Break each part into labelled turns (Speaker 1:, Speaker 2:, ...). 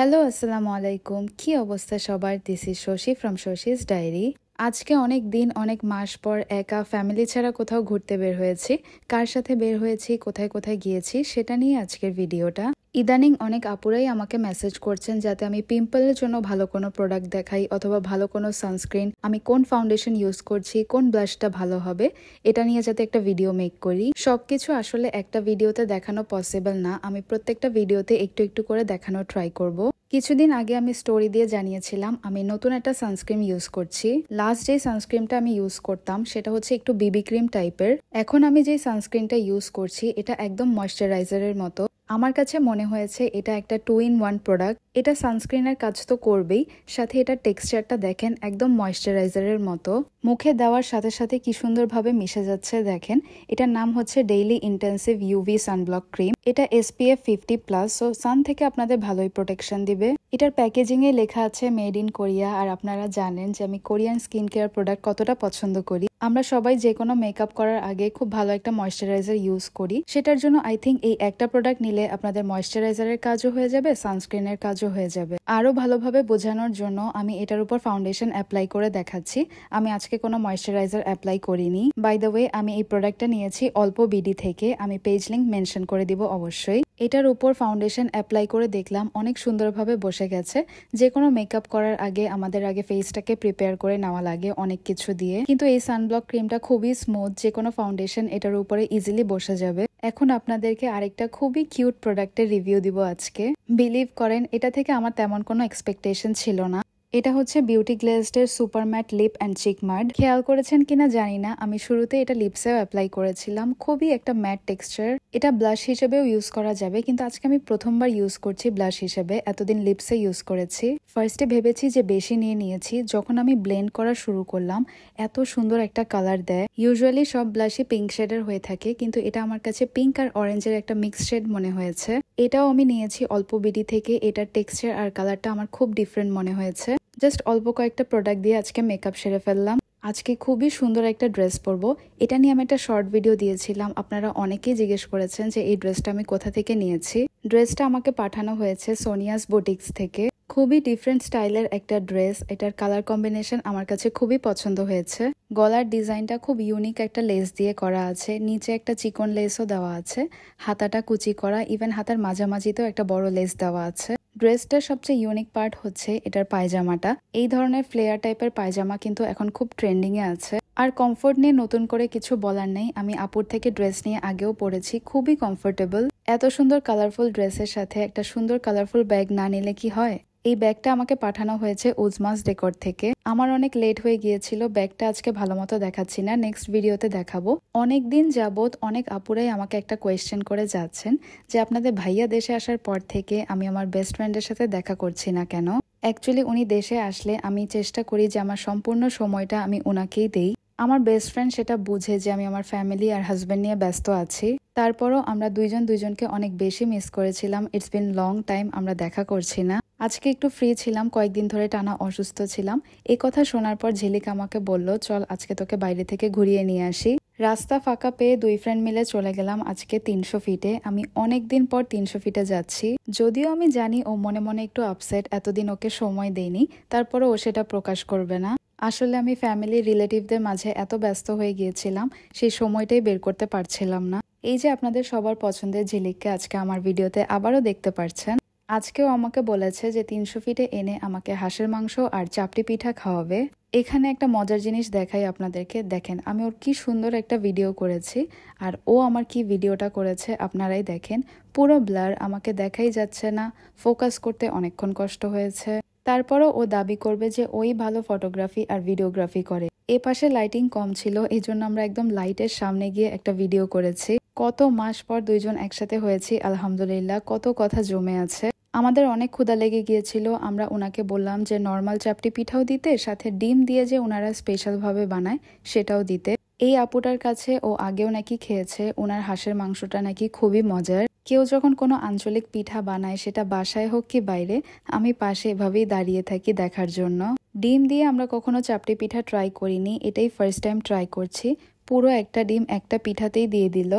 Speaker 1: Hello আসসালামু আলাইকুম কি অবস্থা সবার this is Shashi from Shashi's diary আজকে অনেক দিন অনেক মাস পর একা ফ্যামিলি ছাড়া কোথাও ঘুরতে বের হয়েছি কার সাথে বের হয়েছি কোথায় কোথায় গিয়েছি সেটা নিয়ে আজকের ভিডিওটা ইদানিং অনেক আপুরাই আমাকে মেসেজ করছেন যাতে আমি পিম্পলের জন্য ভালো কোনো প্রোডাক্ট দেখাই অথবা ভালো কোনো সানস্ক্রিন আমি কোন ফাউন্ডেশন ইউজ করছি কোন ব্লাশটা ভালো হবে এটা নিয়ে যাতে একটা ভিডিও মেক করি সব কিছু আসলে একটা ভিডিওতে দেখানো পসিবল না আমি প্রত্যেকটা ভিডিওতে একটু একটু করে দেখানো ট্রাই করব। কিছুদিন আগে আমি স্টোরি দিয়ে জানিয়েছিলাম আমি নতুন একটা সানস্ক্রিন ইউজ করছি লাস্ট যে সানস্ক্রিনটা আমি ইউজ করতাম সেটা হচ্ছে একটু বিবি ক্রিম টাইপের এখন আমি যে সানস্ক্রিনটা ইউজ করছি এটা একদম ময়শ্চারাইজারের মতো আমার কাছে মনে হয়েছে এটা একটা টু ইন ওয়ান প্রোডাক্ট এটা সানস্ক্রিনের কাজ তো করবেই সাথে এটা টেক্সচারটা দেখেন একদম ময়শ্চারাইজারের মতো মুখে দেওয়ার সাথে সাথে কি সুন্দরভাবে মিশে যাচ্ছে দেখেন এটার নাম হচ্ছে daily intensive UV sunblock cream এটা SPF fifty plus so sun থেকে আপনাদের ভালোই প্রোটেকশন দিবে এটার প্যাকেজিংয়ে লেখা আছে মেড ইন কোরিয়া আর আপনারা জানেন যে আমি কোরিয়ান স্কিন কেয়ার প্রোডাক্ট কতটা পছন্দ করি আমরা সবাই যে কোনো মেকআপ করার আগে খুব ভালো একটা ময়শ্চারাইজার ইউজ করি সেটার জন্য আই থিঙ্ক এই একটা প্রোডাক্ট নিলে আপনাদের ময়শ্চারাইজারের কাজও হয়ে যাবে সানস্ক্রিনের কাজ সহজও হয়ে যাবে আরও ভালোভাবে বোঝানোর জন্য আমি এটার উপর ফাউন্ডেশন অ্যাপ্লাই করে দেখাচ্ছি আমি আজকে কোনো ময়শ্চারাইজার অ্যাপ্লাই করিনি বাই দ্য ওয়ে আমি এই প্রোডাক্টটা নিয়েছি অল্প বিডি থেকে আমি পেজ লিঙ্ক মেনশন করে দিব অবশ্যই এটার উপর ফাউন্ডেশন অ্যাপ্লাই করে দেখলাম অনেক সুন্দরভাবে বসে গেছে যে কোনো মেকআপ করার আগে আমাদের আগে ফেসটাকে প্রিপেয়ার করে নেওয়া লাগে অনেক কিছু দিয়ে কিন্তু এই সানব্লক ক্রিমটা খুবই স্মুথ যে কোনো ফাউন্ডেশন এটার উপরে ইজিলি বসে যাবে এখন আপনাদেরকে আরেকটা খুবই কিউট প্রোডাক্টের রিভিউ দিব আজকে বিলিভ করেন এটা থেকে আমার তেমন কোনো এক্সপেকটেশন ছিল না এটা হচ্ছে বিউটি গ্লেজডের super matte lip and cheek মার্ড খেয়াল করেছেন কিনা জানি না আমি শুরুতে এটা লিপসেও অ্যাপ্লাই করেছিলাম খুবই একটা ম্যাট টেক্সচার এটা ব্লাশ হিসেবেও ইউজ করা যাবে কিন্তু আজকে আমি প্রথমবার ইউজ করছি ব্লাশ হিসেবে এতদিন লিপসে ইউজ করেছি ফার্স্টে ভেবেছি যে বেশি নিয়ে নিয়েছি যখন আমি ব্লেন্ড করা শুরু করলাম এত সুন্দর একটা কালার দেয় ইউজুয়ালি সব ব্লাশই পিঙ্ক শেডের হয়ে থাকে কিন্তু এটা আমার কাছে পিঙ্ক আর অরেঞ্জের একটা মিক্স শেড মনে হয়েছে এটাও আমি নিয়েছি অল্প বিডি থেকে এটার টেক্সচার আর কালারটা আমার খুব ডিফারেন্ট মনে হয়েছে জাস্ট অল্প কয়েকটা প্রোডাক্ট দিয়ে আজকে মেকআপ সেরে ফেললাম আজকে খুবই সুন্দর একটা ড্রেস পরবো এটা নিয়ে আমি একটা শর্ট ভিডিও দিয়েছিলাম আপনারা অনেকেই জিজ্ঞেস করেছেন যে এই ড্রেসটা আমি কোথা থেকে নিয়েছি ড্রেসটা আমাকে পাঠানো হয়েছে সোনিয়াস বুটিক্স থেকে খুবই ডিফারেন্ট স্টাইলের একটা ড্রেস এটার কালার কম্বিনেশন আমার কাছে খুবই পছন্দ হয়েছে গলার ডিজাইনটা খুব ইউনিক একটা লেস দিয়ে করা আছে নিচে একটা চিকন লেসও দেওয়া আছে হাতাটা কুচি করা ইভেন হাতার মাঝামাঝিতেও একটা বড় লেস দেওয়া আছে ড্রেসটার সবচেয়ে ইউনিক পার্ট হচ্ছে এটার পায়জামাটা এই ধরনের ফ্লেয়ার টাইপের পায়জামা কিন্তু এখন খুব ট্রেন্ডিংয়ে আছে আর কমফোর্ট নিয়ে নতুন করে কিছু বলার নেই আমি আপুর থেকে ড্রেস নিয়ে আগেও পরেছি খুবই কমফোর্টেবল এত সুন্দর কালারফুল ড্রেসের সাথে একটা সুন্দর কালারফুল ব্যাগ না নিলে কি হয় এই ব্যাগটা আমাকে পাঠানো হয়েছে উজমাস ডেকর থেকে আমার অনেক লেট হয়ে গিয়েছিল ব্যাগটা আজকে ভালো মতো দেখাচ্ছি না নেক্সট ভিডিওতে দেখাবো অনেক দিন যাবৎ অনেক আপুরাই আমাকে একটা কোয়েশ্চেন করে যাচ্ছেন যে আপনাদের ভাইয়া দেশে আসার পর থেকে আমি আমার বেস্ট ফ্রেন্ডের সাথে দেখা করছি না কেন অ্যাকচুয়ালি উনি দেশে আসলে আমি চেষ্টা করি যে আমার সম্পূর্ণ সময়টা আমি ওনাকেই দেই আমার বেস্ট ফ্রেন্ড সেটা বুঝে যে আমি আমার ফ্যামিলি আর হাজব্যান্ড নিয়ে ব্যস্ত আছি তারপরও আমরা দুইজন দুইজনকে অনেক বেশি মিস করেছিলাম ইটস বিন লং টাইম আমরা দেখা করছি না আজকে একটু ফ্রি ছিলাম কয়েকদিন ধরে টানা অসুস্থ ছিলাম এ কথা শোনার পর ঝিলিক আমাকে বলল চল আজকে তোকে বাইরে থেকে ঘুরিয়ে নিয়ে আসি রাস্তা ফাঁকা পেয়ে দুই ফ্রেন্ড মিলে চলে গেলাম আজকে তিনশো ফিটে আমি অনেক দিন পর তিনশো ফিটে যাচ্ছি যদিও আমি জানি ও মনে মনে একটু আপসেট এতদিন ওকে সময় দেয়নি তারপরে ও সেটা প্রকাশ করবে না আসলে আমি ফ্যামিলি রিলেটিভদের মাঝে এত ব্যস্ত হয়ে গিয়েছিলাম সেই সময়টাই বের করতে পারছিলাম না এই যে আপনাদের সবার পছন্দের ঝিলিককে আজকে আমার ভিডিওতে আবারও দেখতে পারছেন আজকেও আমাকে বলেছে যে তিনশো ফিটে এনে আমাকে হাঁসের মাংস আর চাপটি পিঠা খাওয়াবে এখানে একটা মজার জিনিস দেখাই আপনাদেরকে দেখেন আমি ওর কি সুন্দর একটা ভিডিও করেছি আর ও আমার কি ভিডিওটা করেছে আপনারাই দেখেন পুরো ব্লার আমাকে দেখাই যাচ্ছে না ফোকাস করতে অনেকক্ষণ কষ্ট হয়েছে তারপরও ও দাবি করবে যে ওই ভালো ফটোগ্রাফি আর ভিডিওগ্রাফি করে এ পাশে লাইটিং কম ছিল এই জন্য আমরা একদম লাইটের সামনে গিয়ে একটা ভিডিও করেছি কত মাস পর দুইজন একসাথে হয়েছি আলহামদুলিল্লাহ কত কথা জমে আছে আমাদের অনেক ক্ষুদা লেগে গিয়েছিল আমরা ওনাকে বললাম যে নর্মাল চাপটি পিঠাও দিতে সাথে ডিম দিয়ে যে ওনারা স্পেশালভাবে বানায় সেটাও দিতে এই আপুটার কাছে ও আগেও নাকি খেয়েছে ওনার হাঁসের মাংসটা নাকি খুবই মজার কেউ যখন কোনো আঞ্চলিক পিঠা বানায় সেটা বাসায় হোক কি বাইরে আমি পাশে এভাবেই দাঁড়িয়ে থাকি দেখার জন্য ডিম দিয়ে আমরা কখনো চাপটি পিঠা ট্রাই করিনি এটাই ফার্স্ট টাইম ট্রাই করছি পুরো একটা ডিম একটা পিঠাতেই দিয়ে দিল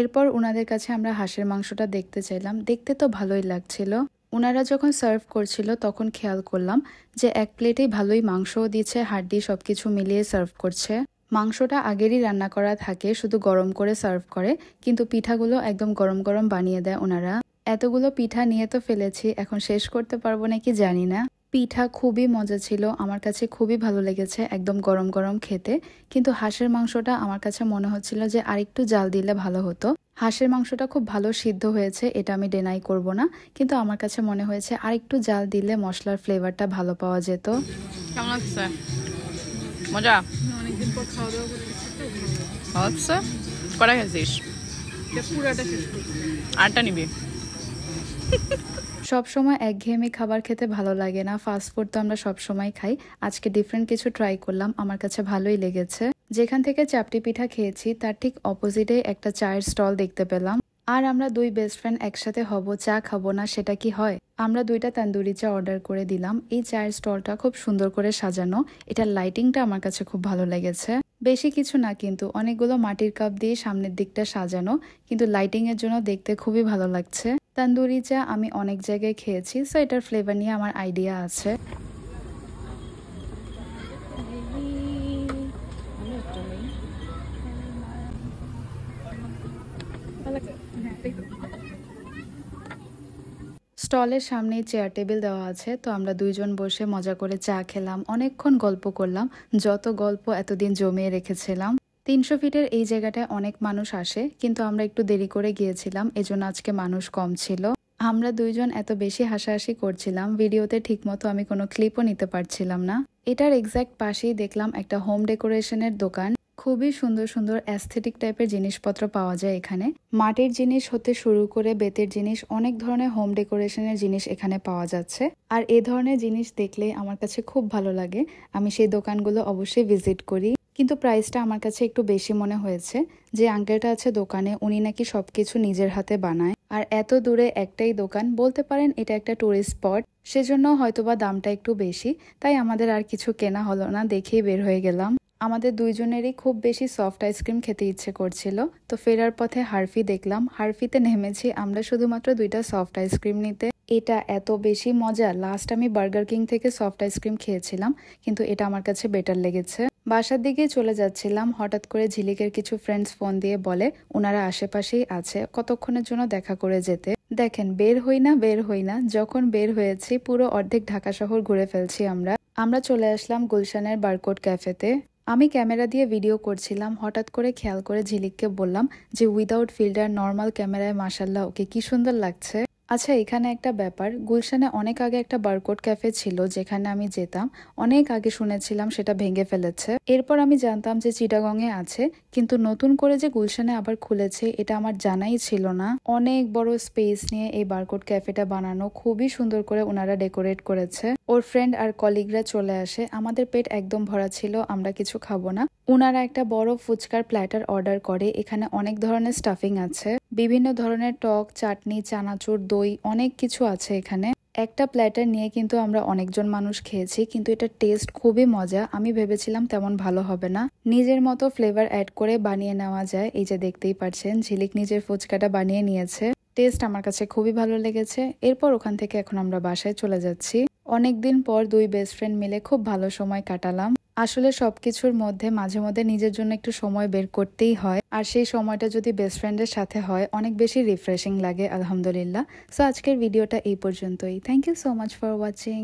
Speaker 1: এরপর ওনাদের কাছে আমরা হাঁসের মাংসটা দেখতে চাইলাম দেখতে তো ভালোই লাগছিল ওনারা যখন সার্ভ করছিল তখন খেয়াল করলাম যে এক প্লেটেই ভালোই মাংসও দিচ্ছে হাড্ডি সব কিছু মিলিয়ে সার্ভ করছে মাংসটা আগেরই রান্না করা থাকে শুধু গরম করে সার্ভ করে কিন্তু পিঠাগুলো একদম গরম গরম বানিয়ে দেয় ওনারা এতগুলো পিঠা নিয়ে তো ফেলেছি এখন শেষ করতে পারবো নাকি জানি না পিঠা খুবই মজা ছিল আমার কাছে খুবই ভালো লেগেছে একদম গরম গরম খেতে কিন্তু হাঁসের মাংসটা আমার কাছে মনে হচ্ছিল যে আরেকটু জাল দিলে ভালো হতো হাঁসের মাংসটা খুব ভালো সিদ্ধ হয়েছে এটা আমি ডেনাই করব না কিন্তু আমার কাছে মনে হয়েছে আরেকটু জাল দিলে মশলার ফ্লেভারটা ভালো পাওয়া যেত কেমন আটটা নিবি সবসময় একঘেয়েমি খাবার খেতে ভালো লাগে না ফাস্টফুড তো আমরা সবসময় খাই আজকে ডিফারেন্ট কিছু ট্রাই করলাম আমার কাছে ভালোই লেগেছে যেখান থেকে চাপটি পিঠা খেয়েছি তার ঠিক অপোজিটে একটা চায়ের স্টল দেখতে পেলাম আর আমরা দুই বেস্ট ফ্রেন্ড একসাথে হব চা খাবো না সেটা কি হয় আমরা দুইটা তান্দুরি চা অর্ডার করে দিলাম এই চায়ের স্টলটা খুব সুন্দর করে সাজানো এটার লাইটিংটা আমার কাছে খুব ভালো লেগেছে বেশি কিছু না কিন্তু অনেকগুলো মাটির কাপ দিয়ে সামনের দিকটা সাজানো কিন্তু লাইটিংয়ের জন্য দেখতে খুবই ভালো লাগছে তন্দুরি চা আমি অনেক জায়গায় খেয়েছি সো এটার ফ্লেভার নিয়ে আমার আইডিয়া আছে স্টলের সামনে চেয়ার টেবিল দেওয়া আছে তো আমরা দুইজন বসে মজা করে চা খেলাম অনেকক্ষণ গল্প করলাম যত গল্প এতদিন জমিয়ে রেখেছিলাম তিনশো ফিটের এই জায়গাটায় অনেক মানুষ আসে কিন্তু আমরা একটু দেরি করে গিয়েছিলাম এজন্য আজকে মানুষ কম ছিল আমরা দুইজন এত বেশি হাসাহাসি করছিলাম ভিডিওতে ঠিকমতো আমি কোনো ক্লিপও নিতে পারছিলাম না এটার এক্স্যাক্ট পাশেই দেখলাম একটা হোম ডেকোরেশনের দোকান খুবই সুন্দর সুন্দর অ্যাস্থেটিক টাইপের জিনিসপত্র পাওয়া যায় এখানে মাটির জিনিস হতে শুরু করে বেতের জিনিস অনেক ধরনের হোম ডেকোরেশনের জিনিস এখানে পাওয়া যাচ্ছে আর এ ধরনের জিনিস দেখলে আমার কাছে খুব ভালো লাগে আমি সেই দোকানগুলো অবশ্যই ভিজিট করি কিন্তু প্রাইসটা আমার কাছে একটু বেশি মনে হয়েছে যে আঙ্কেলটা আছে দোকানে উনি নাকি সবকিছু নিজের হাতে বানায় আর এত দূরে একটাই দোকান বলতে পারেন এটা একটা টুরিস্ট স্পট সেজন্য হয়তোবা দামটা একটু বেশি তাই আমাদের আর কিছু কেনা হলো না দেখেই বের হয়ে গেলাম আমাদের দুইজনেরই খুব বেশি সফট আইসক্রিম খেতে ইচ্ছে করছিল তো ফেরার পথে হারফি দেখলাম হারফিতে নেমেছি আমরা শুধুমাত্র দুইটা সফট আইসক্রিম নিতে এটা এত বেশি মজা লাস্ট আমি বার্গার কিং থেকে সফট আইসক্রিম খেয়েছিলাম কিন্তু এটা আমার কাছে বেটার লেগেছে বাসার দিকে চলে যাচ্ছিলাম হঠাৎ করে ঝিলিকের কিছু ফ্রেন্ডস ফোন দিয়ে বলে ওনারা আশেপাশেই আছে কতক্ষণের জন্য দেখা করে যেতে দেখেন বের হই না বের হই না যখন বের হয়েছি পুরো অর্ধেক ঢাকা শহর ঘুরে ফেলছি আমরা আমরা চলে আসলাম গুলশানের বারকোট ক্যাফেতে আমি ক্যামেরা দিয়ে ভিডিও করছিলাম হঠাৎ করে খেয়াল করে ঝিলিককে বললাম যে উইদাউট ফিল্টার নর্মাল ক্যামেরায় মাসাল্লাহ ওকে কি সুন্দর লাগছে আচ্ছা এখানে একটা ব্যাপার গুলশানে অনেক আগে একটা বারকোড ক্যাফে ছিল যেখানে আমি যেতাম অনেক আগে শুনেছিলাম সেটা ভেঙে ফেলেছে এরপর আমি জানতাম যে চিটাগংয়ে আছে কিন্তু নতুন করে যে গুলশানে আবার খুলেছে এটা আমার জানাই ছিল না অনেক বড় স্পেস নিয়ে এই বারকোড ক্যাফেটা বানানো খুবই সুন্দর করে ওনারা ডেকোরেট করেছে ওর ফ্রেন্ড আর কলিগরা চলে আসে আমাদের পেট একদম ভরা ছিল আমরা কিছু খাবো না উনারা একটা বড় ফুচকার প্ল্যাটার অর্ডার করে এখানে অনেক ধরনের স্টাফিং আছে বিভিন্ন ধরনের টক চাটনি চানাচুর দই অনেক কিছু আছে এখানে একটা প্ল্যাটার নিয়ে কিন্তু আমরা অনেকজন মানুষ খেয়েছি কিন্তু এটা টেস্ট খুবই মজা আমি ভেবেছিলাম তেমন ভালো হবে না নিজের মতো ফ্লেভার অ্যাড করে বানিয়ে নেওয়া যায় এই যে দেখতেই পারছেন ঝিলিক নিজের ফুচকাটা বানিয়ে নিয়েছে টেস্ট আমার কাছে খুবই ভালো লেগেছে এরপর ওখান থেকে এখন আমরা বাসায় চলে যাচ্ছি অনেক দিন পর দুই বেস্ট ফ্রেন্ড মিলে খুব ভালো সময় কাটালাম আসলে সব কিছুর মধ্যে মাঝে মধ্যে নিজের জন্য একটু সময় বের করতেই হয় আর সেই সময়টা যদি বেস্ট ফ্রেন্ডের সাথে হয় অনেক বেশি রিফ্রেশিং লাগে আলহামদুলিল্লাহ সো আজকের ভিডিওটা এই পর্যন্তই thank you so much for watching